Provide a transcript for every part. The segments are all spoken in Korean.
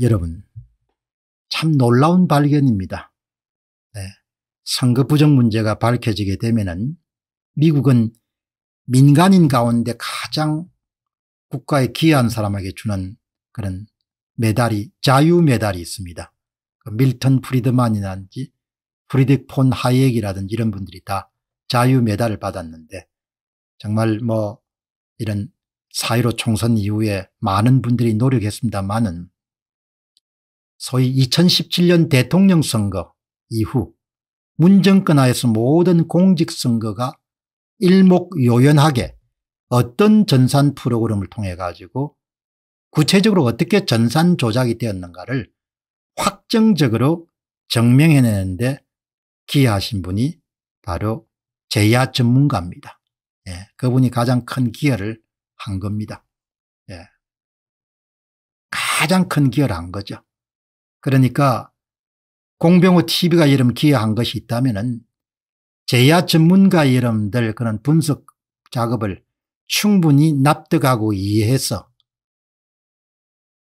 여러분 참 놀라운 발견입니다. 네. 선거 부정 문제가 밝혀지게 되면 미국은 민간인 가운데 가장 국가에 기여한 사람에게 주는 그런 메달이 자유 메달이 있습니다. 그 밀턴 프리드만이라든지 프리딕 폰하이 ε 이라든지 이런 분들이 다 자유 메달을 받았는데 정말 뭐 이런 사이로 총선 이후에 많은 분들이 노력했습니다만은 소위 2017년 대통령 선거 이후 문정권 하에서 모든 공직선거가 일목요연하게 어떤 전산 프로그램을 통해 가지고 구체적으로 어떻게 전산 조작이 되었는가를 확정적으로 증명해내는데 기여하신 분이 바로 제야 전문가입니다. 예, 그분이 가장 큰 기여를 한 겁니다. 예, 가장 큰 기여를 한 거죠. 그러니까 공병호 TV가 이름 기여한 것이 있다면은 제야 전문가 여러분들 그런 분석 작업을 충분히 납득하고 이해해서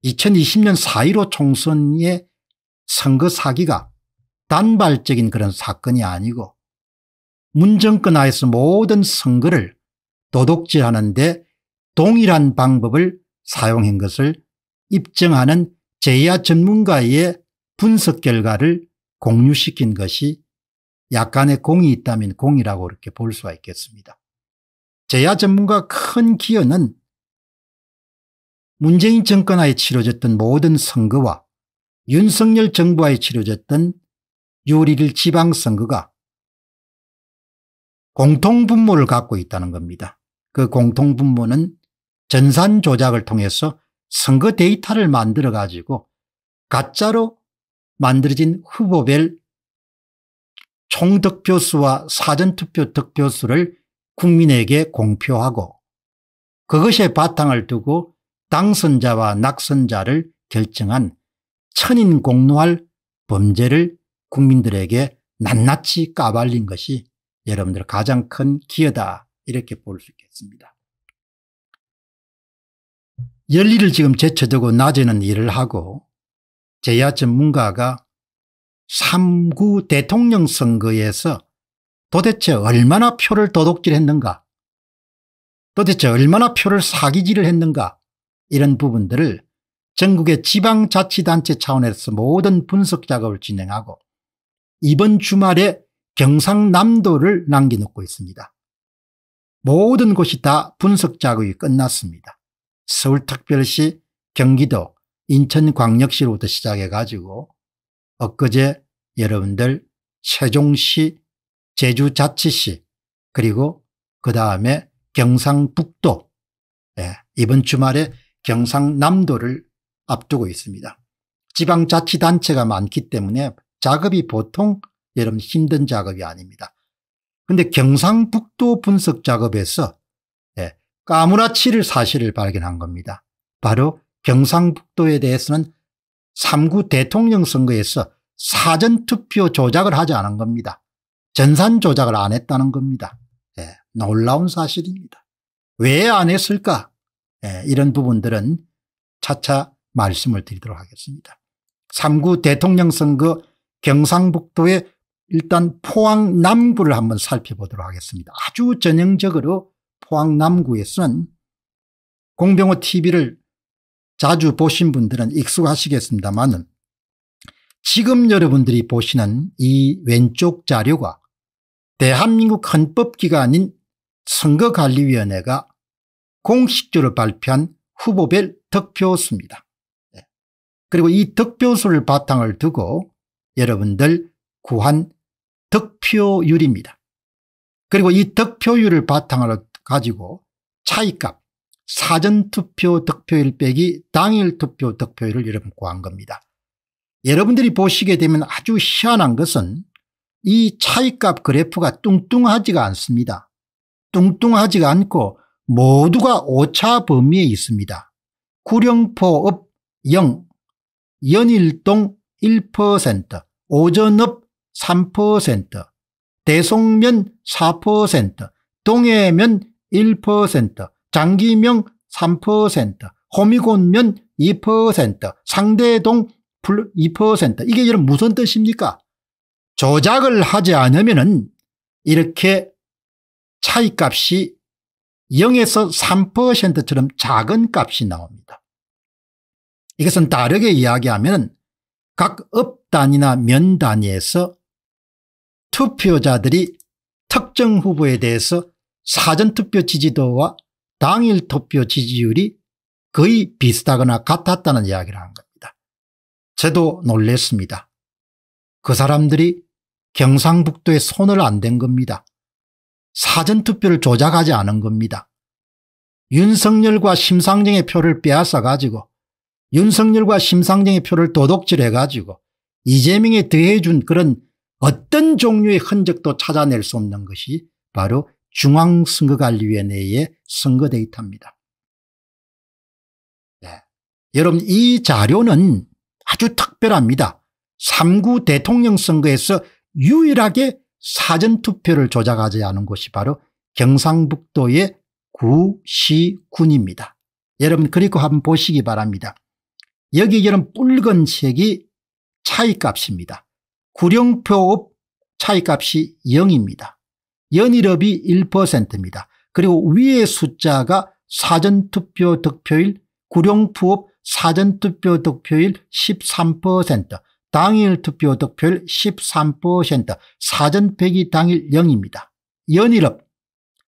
2020년 4.15 총선의 선거 사기가 단발적인 그런 사건이 아니고 문정권 하에서 모든 선거를 도둑질하는데 동일한 방법을 사용한 것을 입증하는 제야 전문가의 분석 결과를 공유시킨 것이 약간의 공이 있다면 공이라고 이렇게 볼 수가 있겠습니다. 제야 전문가 큰 기여는 문재인 정권하에 치러졌던 모든 선거와 윤석열 정부하에 치러졌던 6월 1 지방선거가 공통분모를 갖고 있다는 겁니다. 그 공통분모는 전산 조작을 통해서 선거 데이터를 만들어 가지고 가짜로 만들어진 후보별 총득표수와 사전투표 득표수를 국민에게 공표하고 그것에 바탕을 두고 당선자와 낙선자를 결정한 천인 공노할 범죄를 국민들에게 낱낱이 까발린 것이 여러분들 가장 큰 기여다 이렇게 볼 수 있겠습니다. 열일을 지금 제쳐두고 낮에는 일을 하고 제야 전문가가 3구 대통령 선거에서 도대체 얼마나 표를 도둑질했는가 도대체 얼마나 표를 사기질을 했는가 이런 부분들을 전국의 지방자치단체 차원에서 모든 분석작업을 진행하고 이번 주말에 경상남도를 남겨놓고 있습니다. 모든 곳이 다 분석작업이 끝났습니다. 서울특별시 경기도 인천광역시로부터 시작해 가지고 엊그제 여러분들 세종시 제주자치시 그리고 그 다음에 경상북도 예, 이번 주말에 경상남도를 앞두고 있습니다. 지방자치단체가 많기 때문에 작업이 보통 여러분 힘든 작업이 아닙니다. 근데 경상북도 분석 작업에서 까무라치를 그러니까 사실을 발견한 겁니다. 바로 경상북도에 대해서는 3구 대통령 선거에서 사전투표 조작을 하지 않은 겁니다. 전산 조작을 안 했다는 겁니다. 예, 놀라운 사실입니다. 왜 안 했을까? 예, 이런 부분들은 차차 말씀을 드리도록 하겠습니다. 3구 대통령 선거 경상북도의 일단 포항 남부를 한번 살펴보도록 하겠습니다. 아주 전형적으로 포항남구에서는 공병호 TV를 자주 보신 분들은 익숙하시겠습니다만 지금 여러분들이 보시는 이 왼쪽 자료가 대한민국 헌법기관인 선거관리위원회가 공식적으로 발표한 후보별 득표수입니다. 예. 그리고 이 득표수를 바탕을 두고 여러분들 구한 득표율입니다. 그리고 이 득표율을 바탕으로 가지고 차이값 사전투표 득표율 빼기 당일투표 득표율을 여러분 구한 겁니다. 여러분들이 보시게 되면 아주 희한한 것은 이 차이값 그래프가 뚱뚱하지가 않습니다. 뚱뚱하지가 않고 모두가 오차 범위에 있습니다. 구령포업 0, 연일동 1%, 오전읍 3%, 대송면 4%, 동해면 1%, 장기명 3%, 호미곶면 2%, 상대동 2% 이게 여러분 무슨 뜻입니까? 조작을 하지 않으면 은 이렇게 차이값이 0에서 3%처럼 작은 값이 나옵니다. 이것은 다르게 이야기하면 각 업단이나 면단위에서 투표자들이 특정 후보에 대해서 사전투표 지지도와 당일 투표 지지율이 거의 비슷하거나 같았다는 이야기를 한 겁니다. 저도 놀랬습니다. 그 사람들이 경상북도에 손을 안 댄 겁니다. 사전투표를 조작하지 않은 겁니다. 윤석열과 심상정의 표를 빼앗아 가지고 윤석열과 심상정의 표를 도둑질해 가지고 이재명에 대해준 그런 어떤 종류의 흔적도 찾아낼 수 없는 것이 바로 중앙선거관리위원회의 선거 데이터입니다. 네. 여러분 이 자료는 아주 특별합니다. 3구 대통령 선거에서 유일하게 사전투표를 조작하지 않은 곳이 바로 경상북도의 구시군입니다. 여러분 그리고 한번 보시기 바랍니다. 여기 여러분 붉은 색이 차이값입니다. 구령표업 차이값이 0입니다. 연일업이 1%입니다. 그리고 위의 숫자가 사전투표 득표일 구룡푸업 사전투표 득표일 13% 당일 투표 득표율 13% 사전폐기 당일 0입니다. 연일업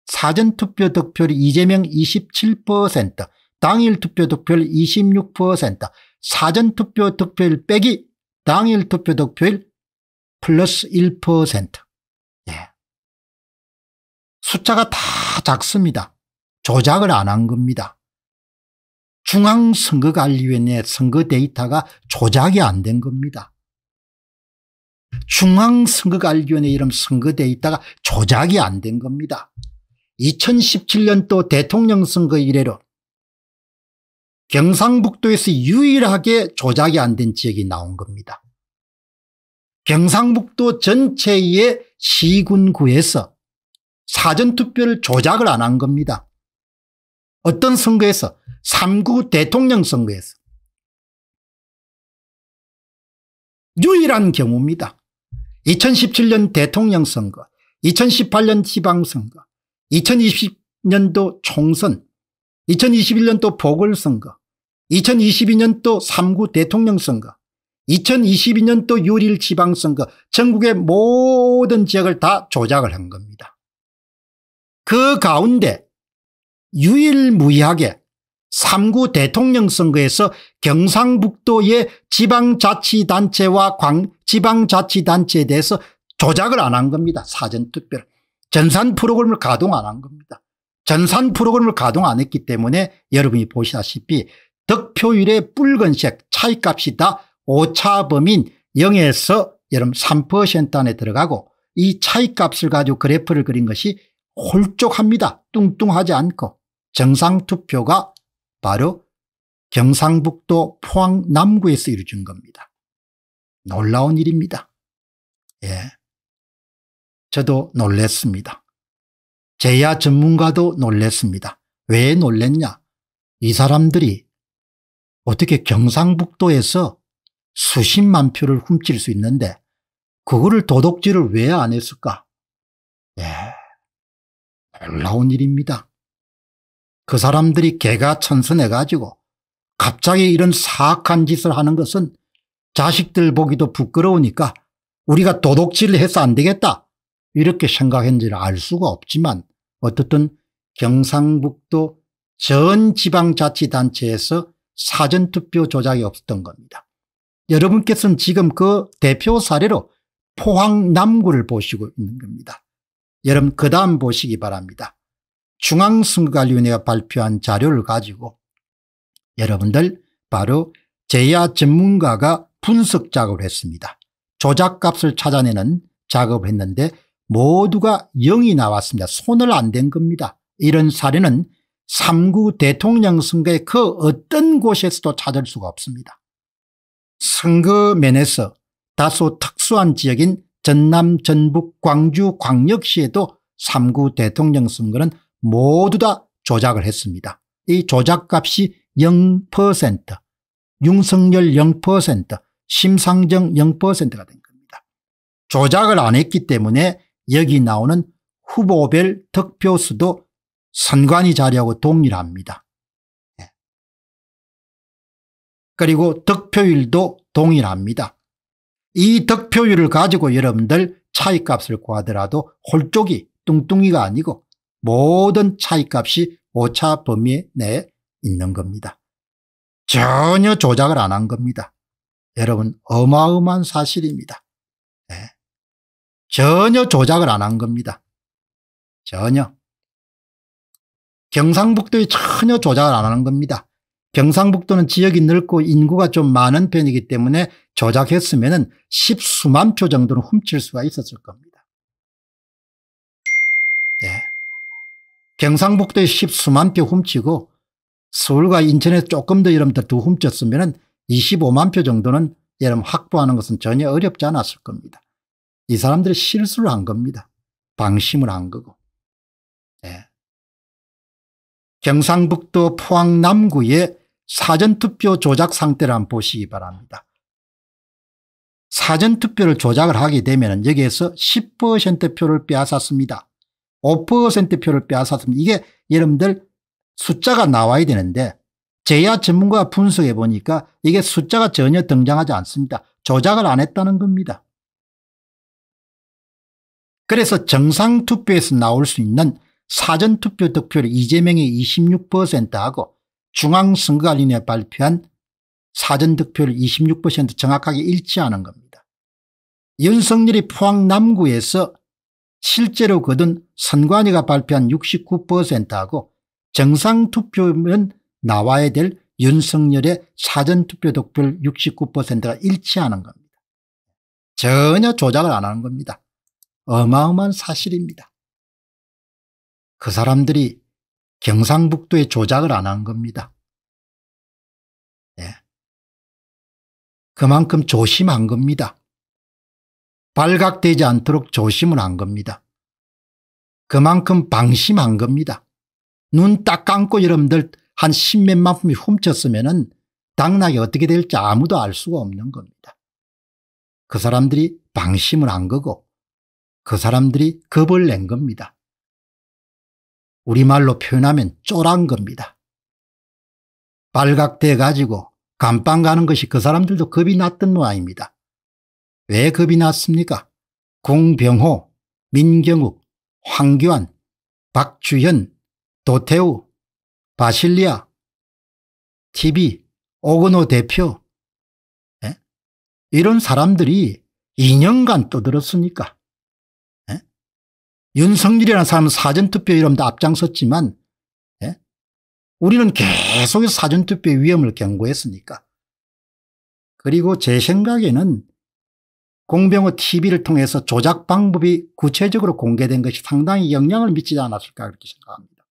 사전투표 득표율 이재명 27% 당일 투표 득표율 26% 사전투표 득표율 빼기 당일 투표 득표율 플러스 1% 숫자가 다 작습니다. 조작을 안 한 겁니다. 중앙선거관리위원회 선거 데이터가 조작이 안 된 겁니다. 중앙선거관리위원회 이름 선거 데이터가 조작이 안 된 겁니다. 2017년도 대통령 선거 이래로 경상북도에서 유일하게 조작이 안 된 지역이 나온 겁니다. 경상북도 전체의 시군구에서 사전투표를 조작을 안 한 겁니다. 어떤 선거에서 3구 대통령 선거에서 유일한 경우입니다. 2017년 대통령 선거 2018년 지방선거 2020년도 총선 2021년도 보궐선거 2022년도 3구 대통령 선거 2022년도 6일 지방선거 전국의 모든 지역을 다 조작을 한 겁니다. 그 가운데 유일무이하게 3구 대통령 선거에서 경상북도의 지방자치단체와 광, 지방자치단체에 대해서 조작을 안 한 겁니다. 사전특별 전산 프로그램을 가동 안 한 겁니다. 전산 프로그램을 가동 안 했기 때문에 여러분이 보시다시피 득표율의 붉은색 차이값이 다 오차범인 0에서 여러분 3% 안에 들어가고 이 차이값을 가지고 그래프를 그린 것이 홀쩍합니다 뚱뚱하지 않고 정상투표가 바로 경상북도 포항 남구에서 이루어진 겁니다. 놀라운 일입니다. 예. 저도 놀랬습니다. 제야 전문가도 놀랬습니다. 왜 놀랬냐? 이 사람들이 어떻게 경상북도에서 수십만 표를 훔칠 수 있는데 그거를 도덕질을왜 안 했을까? 예. 놀라운 일입니다. 그 사람들이 개가 천선해 가지고 갑자기 이런 사악한 짓을 하는 것은 자식들 보기도 부끄러우니까 우리가 도둑질을 해서 안 되겠다 이렇게 생각했는지를 알 수가 없지만 어떻든 경상북도 전 지방자치단체에서 사전투표 조작이 없었던 겁니다. 여러분께서는 지금 그 대표 사례로 포항 남구를 보시고 있는 겁니다. 여러분 그 다음 보시기 바랍니다. 중앙선거관리위원회가 발표한 자료를 가지고 여러분들 바로 제야 전문가가 분석 작업을 했습니다. 조작값을 찾아내는 작업을 했는데 모두가 0이 나왔습니다. 손을 안 댄 겁니다. 이런 사례는 3구 대통령 선거의 그 어떤 곳에서도 찾을 수가 없습니다. 선거면에서 다소 특수한 지역인 전남 전북 광주 광역시에도 3구 대통령 선거는 모두 다 조작을 했습니다. 이 조작값이 0% 윤석열 0% 심상정 0%가 된 겁니다. 조작을 안 했기 때문에 여기 나오는 후보별 득표수도 선관위 자료하고 동일합니다. 예. 그리고 득표율도 동일합니다. 이 득표율을 가지고 여러분들 차이값을 구하더라도 홀쪽이 뚱뚱이가 아니고 모든 차이값이 오차 범위 내에 네, 있는 겁니다. 전혀 조작을 안 한 겁니다. 여러분 어마어마한 사실입니다. 네. 전혀 조작을 안 한 겁니다. 전혀. 경상북도에 전혀 조작을 안 하는 겁니다. 경상북도는 지역이 넓고 인구가 좀 많은 편이기 때문에 조작했으면 1 0수만표 정도는 훔칠 수가 있었을 겁니다. 네. 경상북도에 1 0수만표 훔치고 서울과 인천에 조금 더 여러분들 더 훔쳤으면 25만 표 정도는 여러분 확보하는 것은 전혀 어렵지 않았을 겁니다. 이 사람들이 실수를 한 겁니다. 방심을 한 거고. 네. 경상북도 포항 남구의 사전투표 조작 상태를 한번 보시기 바랍니다. 사전투표를 조작을 하게 되면 여기에서 10%표를 빼앗았습니다. 5%표를 빼앗았습니다. 이게 여러분들 숫자가 나와야 되는데 제야 전문가 분석해 보니까 이게 숫자가 전혀 등장하지 않습니다. 조작을 안 했다는 겁니다. 그래서 정상투표에서 나올 수 있는 사전투표 득표를 이재명이 26%하고 중앙선거관리에 발표한 사전 득표율 26% 정확하게 일치하는 겁니다. 윤석열이 포항 남구에서 실제로 거둔 선관위가 발표한 69%하고 정상투표면 나와야 될 윤석열의 사전투표 득표율 69%가 일치하는 겁니다. 전혀 조작을 안 하는 겁니다. 어마어마한 사실입니다. 그 사람들이 경상북도에 조작을 안 한 겁니다. 그만큼 조심한 겁니다. 발각되지 않도록 조심을 한 겁니다. 그만큼 방심한 겁니다. 눈 딱 감고 여러분들 한 십몇만 품이 훔쳤으면 은 당나게 어떻게 될지 아무도 알 수가 없는 겁니다. 그 사람들이 방심을 한 거고 그 사람들이 겁을 낸 겁니다. 우리말로 표현하면 쫄한 겁니다. 발각돼 가지고 감방 가는 것이 그 사람들도 겁이 났던 모양입니다. 왜 겁이 났습니까? 공병호, 민경욱, 황교안, 박주현, 도태우, 바실리아, TV, 오근호 대표 에? 이런 사람들이 2년간 떠들었으니까 에? 윤석열이라는 사람은 사전투표 이름도 앞장섰지만 우리는 계속 사전투표의 위험을 경고했으니까. 그리고 제 생각에는 공병호 TV를 통해서 조작 방법이 구체적으로 공개된 것이 상당히 영향을 미치지 않았을까 그렇게 생각합니다.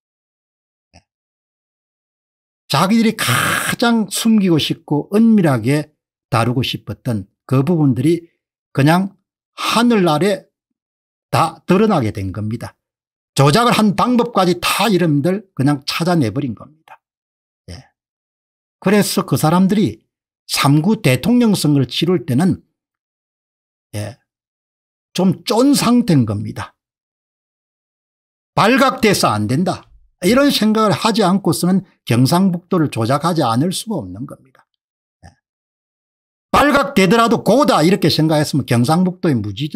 네. 자기들이 가장 숨기고 싶고 은밀하게 다루고 싶었던 그 부분들이 그냥 하늘 아래 다 드러나게 된 겁니다. 조작을 한 방법까지 다 이름들 그냥 찾아내버린 겁니다. 그래서 그 사람들이 3구 대통령 선거를 치를 때는 예, 좀쫀 상태인 겁니다. 발각돼서 안 된다. 이런 생각을 하지 않고서는 경상북도를 조작하지 않을 수가 없는 겁니다. 예. 발각되더라도 고다 이렇게 생각했으면 경상북도의 무지,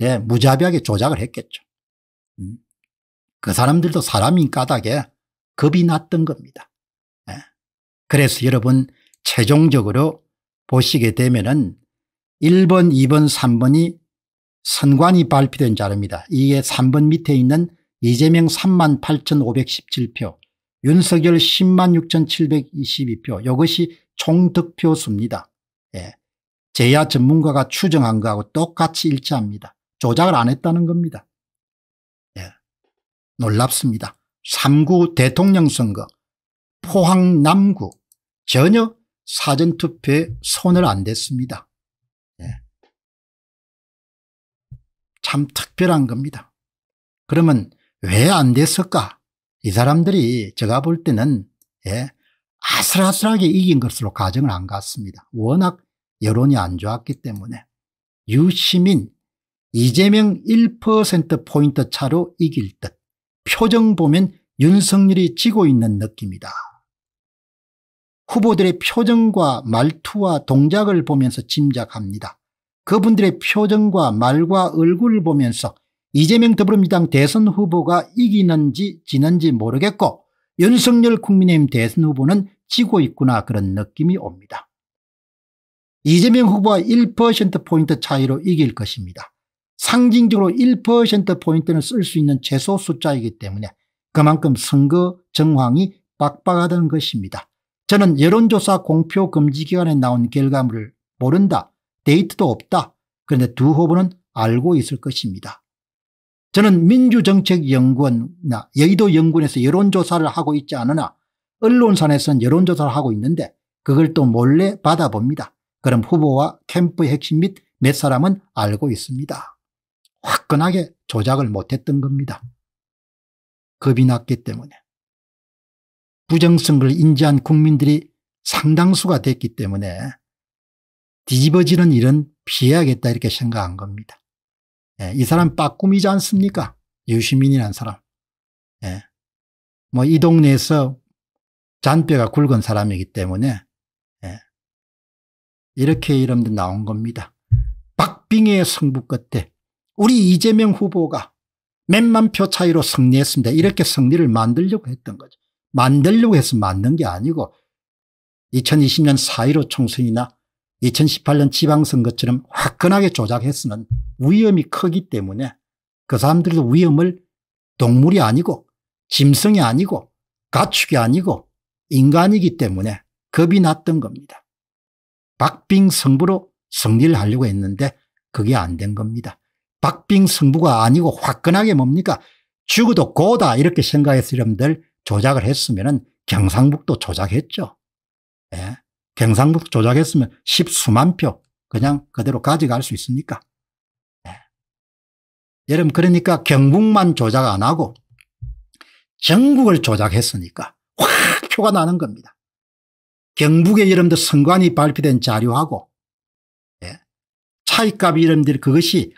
예, 무자비하게 조작을 했겠죠. 음. 그 사람들도 사람인 까닭에 겁이 났던 겁니다. 그래서 여러분 최종적으로 보시게 되면은 1번, 2번, 3번이 선관이 발표된 자료입니다. 이게 3번 밑에 있는 이재명 3만 8,517표, 윤석열 10만 6,722표 이것이 총득표 수입니다. 예. 제야 전문가가 추정한 거하고 똑같이 일치합니다. 조작을 안 했다는 겁니다. 예. 놀랍습니다. 3구 대통령 선거 포항 남구 전혀 사전투표에 손을 안 댔습니다. 예. 참 특별한 겁니다. 그러면 왜 안 됐을까? 이 사람들이 제가 볼 때는 예, 아슬아슬하게 이긴 것으로 가정을 안 갔습니다. 워낙 여론이 안 좋았기 때문에 유시민 이재명 1%포인트 차로 이길 듯 표정 보면 윤석열이 지고 있는 느낌이다. 후보들의 표정과 말투와 동작을 보면서 짐작합니다. 그분들의 표정과 말과 얼굴을 보면서 이재명 더불어민주당 대선 후보가 이기는지 지는지 모르겠고 윤석열 국민의힘 대선 후보는 지고 있구나 그런 느낌이 옵니다. 이재명 후보와 1%포인트 차이로 이길 것입니다. 상징적으로 1%포인트는 쓸 수 있는 최소 숫자이기 때문에 그만큼 선거 정황이 빡빡하다는 것입니다. 저는 여론조사 공표 금지 기간에 나온 결과물을 모른다. 데이트도 없다. 그런데 두 후보는 알고 있을 것입니다. 저는 민주정책연구원이나 여의도연구원에서 여론조사를 하고 있지 않으나 언론사에서는 여론조사를 하고 있는데 그걸 또 몰래 받아봅니다. 그럼 후보와 캠프 핵심 및 몇 사람은 알고 있습니다. 화끈하게 조작을 못했던 겁니다. 겁이 났기 때문에. 부정성을 인지한 국민들이 상당수가 됐기 때문에 뒤집어지는 일은 피해야겠다 이렇게 생각한 겁니다. 예, 이 사람 빠꿈이지 않습니까? 유시민이라는 사람. 예. 뭐이 동네에서 잔뼈가 굵은 사람이기 때문에 예. 이렇게 이름도 나온 겁니다. 박빙의 승부 끝에 우리 이재명 후보가 몇만 표 차이로 승리했습니다. 이렇게 승리를 만들려고 했던 거죠. 만들려고 해서 만든 게 아니고 2020년 4.15 총선이나 2018년 지방선거처럼 화끈하게 조작했으면 위험이 크기 때문에 그 사람들도 위험을 동물이 아니고 짐승이 아니고 가축이 아니고 인간이기 때문에 겁이 났던 겁니다. 박빙 성부로 승리를 하려고 했는데 그게 안 된 겁니다. 박빙 승부가 아니고 화끈하게 뭡니까 죽어도 고다 이렇게 생각했으여러들 조작을 했으면 경상북도 조작했죠. 예. 경상북도 조작했으면 십수만 표 그냥 그대로 가져갈 수 있습니까? 예. 여러분 그러니까 경북만 조작 안 하고 전국을 조작했으니까 확 표가 나는 겁니다. 경북의 여러분들 선관위 발표된 자료하고 예. 차이값 이름들 그것이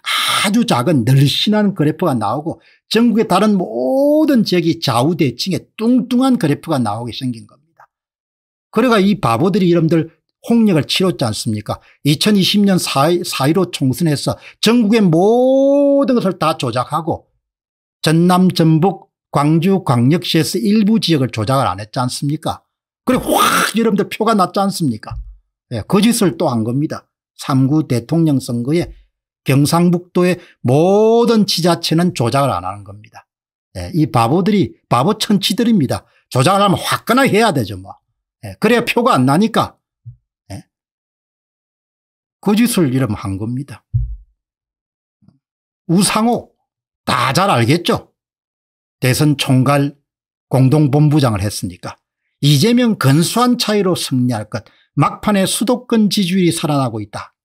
아주 작은 늘씬한 그래프가 나오고 전국의 다른 모든 지역이 좌우대칭의 뚱뚱한 그래프가 나오게 생긴 겁니다. 그래가 이 바보들이 이름들 홍역을 치렀지 않습니까 2020년 4.15 총선에서 전국의 모든 것을 다 조작하고 전남 전북 광주 광역시에서 일부 지역을 조작을 안 했지 않습니까 그래 확 여러분들 표가 났지 않습니까 예, 거짓을 또 한 겁니다. 3구 대통령 선거에 경상북도의 모든 지자체는 조작을 안 하는 겁니다. 예, 이 바보들이 바보 천치들입니다. 조작을 하면 화끈하게 해야 되죠 뭐. 예, 그래야 표가 안 나니까. 예. 그 짓을 이러면 한 겁니다. 우상호 다 잘 알겠죠. 대선 총괄 공동본부장을 했으니까. 이재명 근수한 차이로 승리할 것. 막판에 수도권 지지율이 살아나고 있다.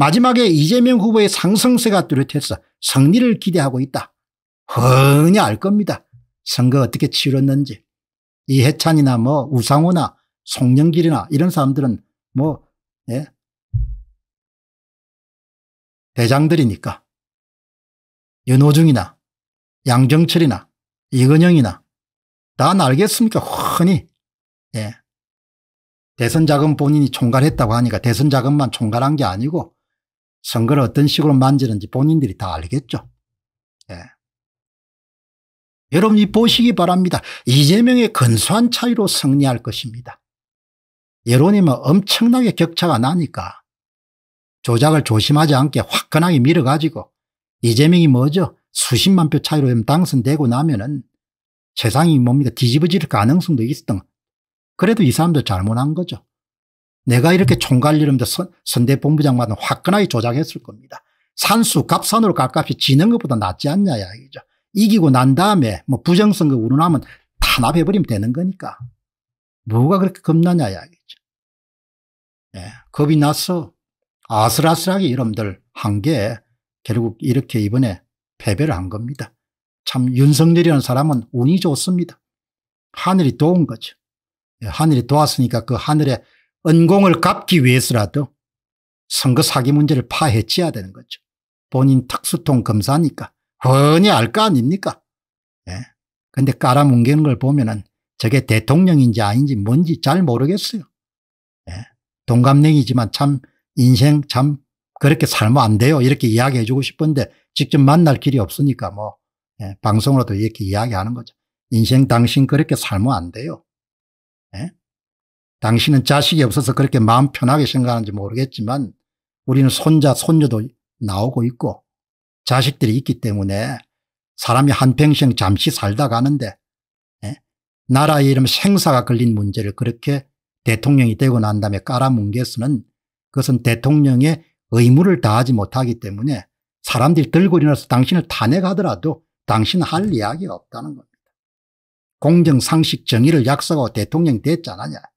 마지막에 이재명 후보의 상승세가 뚜렷해서 승리를 기대하고 있다. 흔히알 겁니다. 선거 어떻게 치렀는지. 이해찬이나 뭐 우상호나 송영길이나 이런 사람들은 뭐 예? 대장들이니까 윤호중이나 양정철이나 이건영이나 다 알겠습니까 흔히 예. 대선 자금 본인이 총괄했다고 하니까 대선 자금만 총괄한 게 아니고 선거를 어떤 식으로 만지는지 본인들이 다 알겠죠. 예. 여러분이 보시기 바랍니다. 이재명의 근소한 차이로 승리할 것입니다. 여론이면 뭐 엄청나게 격차가 나니까 조작을 조심하지 않게 화끈하게 밀어가지고 이재명이 뭐죠? 수십만 표 차이로 당선되고 나면은 세상이 뭡니까 뒤집어질 가능성도 있었던 그래도 이 사람도 잘못한 거죠. 내가 이렇게 총괄 이름도 선대본부장만 화끈하게 조작했을 겁니다. 산수 갑산으로 값값이 지는 것보다 낫지 않냐 이야기죠. 이기고 난 다음에 뭐 부정선거 우러나면 탄압해버리면 되는 거니까. 뭐가 그렇게 겁나냐 이야기죠. 예, 겁이 나서 아슬아슬하게 여러분들 한 게 결국 이렇게 이번에 패배를 한 겁니다. 참 윤석열이라는 사람은 운이 좋습니다. 하늘이 도운 거죠. 예, 하늘이 도왔으니까 그 하늘에 은공을 갚기 위해서라도 선거 사기 문제를 파헤쳐야 되는 거죠. 본인 특수통 검사니까 훤히 알거 아닙니까? 예. 근데 깔아뭉개는 걸 보면은 저게 대통령인지 아닌지 뭔지 잘 모르겠어요. 예. 동갑내기지만 참 인생 참 그렇게 살면 안 돼요. 이렇게 이야기해 주고 싶은데 직접 만날 길이 없으니까 뭐 예. 방송으로도 이렇게 이야기하는 거죠. 인생 당신 그렇게 살면 안 돼요. 예? 당신은 자식이 없어서 그렇게 마음 편하게 생각하는지 모르겠지만 우리는 손자 손녀도 나오고 있고 자식들이 있기 때문에 사람이 한평생 잠시 살다 가는데 예? 나라의 이름 생사가 걸린 문제를 그렇게 대통령이 되고 난 다음에 깔아뭉개서는 그것은 대통령의 의무를 다하지 못하기 때문에 사람들이 들고 일어나서 당신을 탄핵하더라도 당신 은할 이야기가 없다는 겁니다. 공정상식 정의를 약속하고 대통령이 됐잖아요.